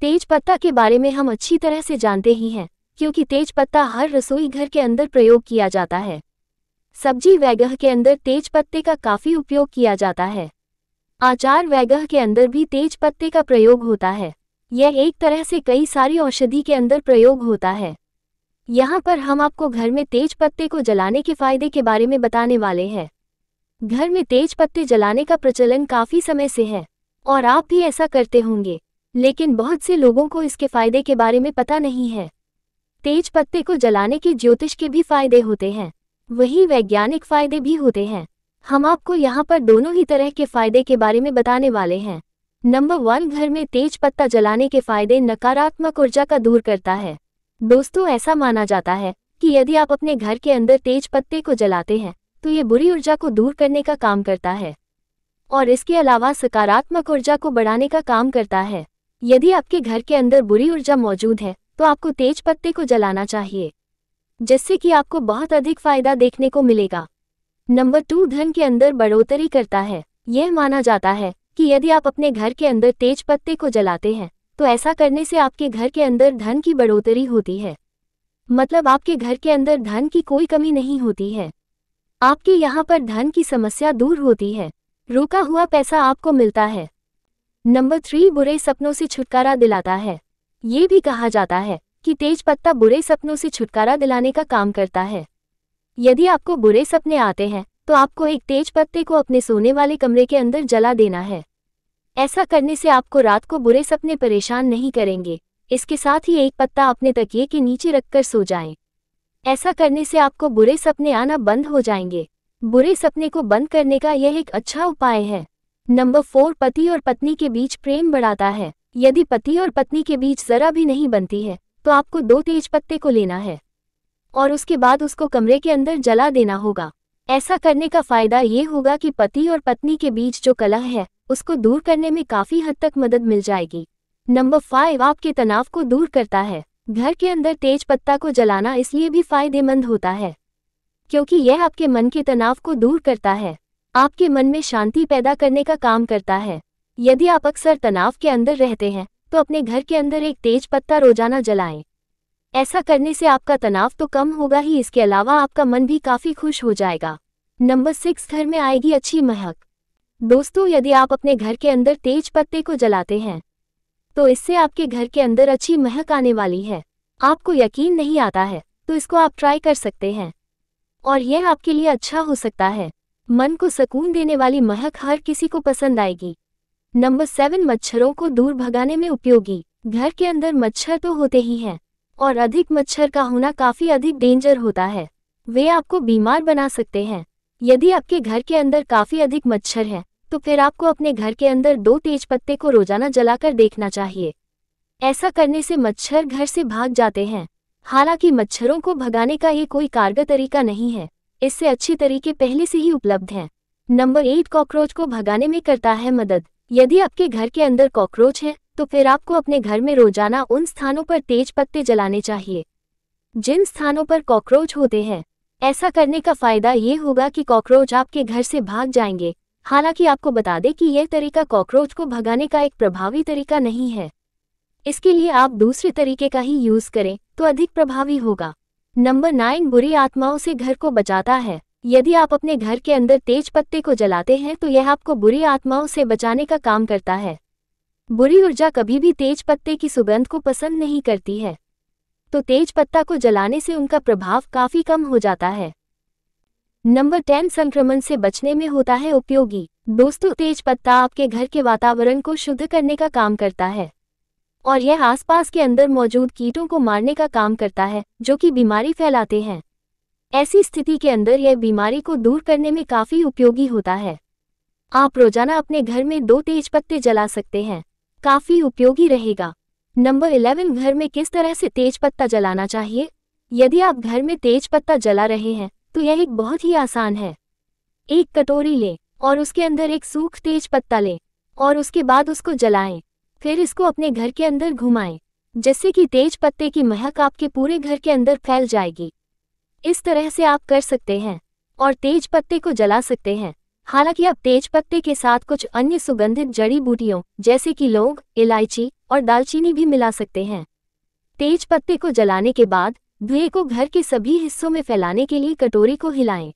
तेज पत्ता के बारे में हम अच्छी तरह से जानते ही हैं क्योंकि तेज पत्ता हर रसोई घर के अंदर प्रयोग किया जाता है सब्जी वैगह के अंदर तेज पत्ते का काफ़ी उपयोग किया जाता है आचार वैगह के अंदर भी तेज पत्ते का प्रयोग होता है यह एक तरह से कई सारी औषधि के अंदर प्रयोग होता है यहाँ पर हम आपको घर में तेज पत्ते को जलाने के फायदे के बारे में बताने वाले हैं घर में तेज पत्ते जलाने का प्रचलन काफ़ी समय से है और आप भी ऐसा करते होंगे लेकिन बहुत से लोगों को इसके फायदे के बारे में पता नहीं है तेज पत्ते को जलाने के ज्योतिष के भी फायदे होते हैं वही वैज्ञानिक फायदे भी होते हैं हम आपको यहाँ पर दोनों ही तरह के फायदे के बारे में बताने वाले हैं नंबर वन घर में तेज पत्ता जलाने के फायदे नकारात्मक ऊर्जा का दूर करता है दोस्तों ऐसा माना जाता है कि यदि आप अपने घर के अंदर तेज पत्ते को जलाते हैं तो ये बुरी ऊर्जा को दूर करने का काम करता है और इसके अलावा सकारात्मक ऊर्जा को बढ़ाने का काम करता है यदि आपके घर के अंदर बुरी ऊर्जा मौजूद है तो आपको तेज पत्ते को जलाना चाहिए जिससे कि आपको बहुत अधिक फायदा देखने को मिलेगा नंबर टू धन के अंदर बढ़ोतरी करता है यह माना जाता है कि यदि आप अपने घर के अंदर तेज पत्ते को जलाते हैं तो ऐसा करने से आपके घर के अंदर धन की बढ़ोतरी होती है मतलब आपके घर के अंदर धन की कोई कमी नहीं होती है आपके यहाँ पर धन की समस्या दूर होती है रुका हुआ पैसा आपको मिलता है नंबर थ्री बुरे सपनों से छुटकारा दिलाता है ये भी कहा जाता है कि तेज पत्ता बुरे सपनों से छुटकारा दिलाने का काम करता है यदि आपको बुरे सपने आते हैं तो आपको एक तेज पत्ते को अपने सोने वाले कमरे के अंदर जला देना है ऐसा करने से आपको रात को बुरे सपने परेशान नहीं करेंगे इसके साथ ही एक पत्ता अपने तकिए के नीचे रखकर सो जाएं। ऐसा करने से आपको बुरे सपने आना बंद हो जाएंगे बुरे सपने को बंद करने का यह एक अच्छा उपाय है नंबर फोर पति और पत्नी के बीच प्रेम बढ़ाता है यदि पति और पत्नी के बीच जरा भी नहीं बनती है तो आपको दो तेज पत्ते को लेना है और उसके बाद उसको कमरे के अंदर जला देना होगा ऐसा करने का फायदा ये होगा कि पति और पत्नी के बीच जो कलह है उसको दूर करने में काफी हद तक मदद मिल जाएगी नंबर फाइव आपके तनाव को दूर करता है घर के अंदर तेज पत्ता को जलाना इसलिए भी फायदेमंद होता है क्योंकि यह आपके मन के तनाव को दूर करता है आपके मन में शांति पैदा करने का काम करता है यदि आप अक्सर तनाव के अंदर रहते हैं तो अपने घर के अंदर एक तेज पत्ता रोजाना जलाएं ऐसा करने से आपका तनाव तो कम होगा ही इसके अलावा आपका मन भी काफ़ी खुश हो जाएगा नंबर सिक्स घर में आएगी अच्छी महक दोस्तों यदि आप अपने घर के अंदर तेज पत्ते को जलाते हैं तो इससे आपके घर के अंदर अच्छी महक आने वाली है आपको यकीन नहीं आता है तो इसको आप ट्राई कर सकते हैं और यह आपके लिए अच्छा हो सकता है मन को सुकून देने वाली महक हर किसी को पसंद आएगी नंबर सेवन मच्छरों को दूर भगाने में उपयोगी घर के अंदर मच्छर तो होते ही हैं और अधिक मच्छर का होना काफ़ी अधिक डेंजर होता है वे आपको बीमार बना सकते हैं यदि आपके घर के अंदर काफ़ी अधिक मच्छर हैं तो फिर आपको अपने घर के अंदर दो तेज पत्ते को रोजाना जलाकर देखना चाहिए ऐसा करने से मच्छर घर से भाग जाते हैं हालांकि मच्छरों को भगाने का ये कोई कारगर तरीका नहीं है इससे अच्छे तरीके पहले से ही उपलब्ध हैं नंबर एट कॉकरोच को भगाने में करता है मदद यदि आपके घर के अंदर कॉकरोच है तो फिर आपको अपने घर में रोजाना उन स्थानों पर तेज पत्ते जलाने चाहिए जिन स्थानों पर कॉकरोच होते हैं ऐसा करने का फायदा ये होगा कि कॉकरोच आपके घर से भाग जाएंगे हालांकि आपको बता दें कि यह तरीका कॉकरोच को भगाने का एक प्रभावी तरीका नहीं है इसके लिए आप दूसरे तरीके का ही यूज़ करें तो अधिक प्रभावी होगा नंबर नाइन बुरी आत्माओं से घर को बचाता है यदि आप अपने घर के अंदर तेज पत्ते को जलाते हैं तो यह आपको बुरी आत्माओं से बचाने का काम करता है बुरी ऊर्जा कभी भी तेज पत्ते की सुगंध को पसंद नहीं करती है तो तेज पत्ता को जलाने से उनका प्रभाव काफी कम हो जाता है नंबर टेन संक्रमण से बचने में होता है उपयोगी दोस्तों तेज पत्ता आपके घर के वातावरण को शुद्ध करने का काम करता है और यह आसपास के अंदर मौजूद कीटों को मारने का काम करता है जो कि बीमारी फैलाते हैं ऐसी स्थिति के अंदर यह बीमारी को दूर करने में काफ़ी उपयोगी होता है आप रोजाना अपने घर में दो तेज पत्ते जला सकते हैं काफ़ी उपयोगी रहेगा नंबर 11 घर में किस तरह से तेज पत्ता जलाना चाहिए यदि आप घर में तेज पत्ता जला रहे हैं तो यह एक बहुत ही आसान है एक कटोरी लें और उसके अंदर एक सूख तेज पत्ता लें और उसके बाद उसको जलाएं फिर इसको अपने घर के अंदर घुमाएं जिससे कि तेज पत्ते की महक आपके पूरे घर के अंदर फैल जाएगी इस तरह से आप कर सकते हैं और तेज पत्ते को जला सकते हैं हालांकि आप तेज पत्ते के साथ कुछ अन्य सुगंधित जड़ी बूटियों जैसे कि लौंग इलायची और दालचीनी भी मिला सकते हैं तेज पत्ते को जलाने के बाद धुएं को घर के सभी हिस्सों में फैलाने के लिए कटोरी को हिलाएं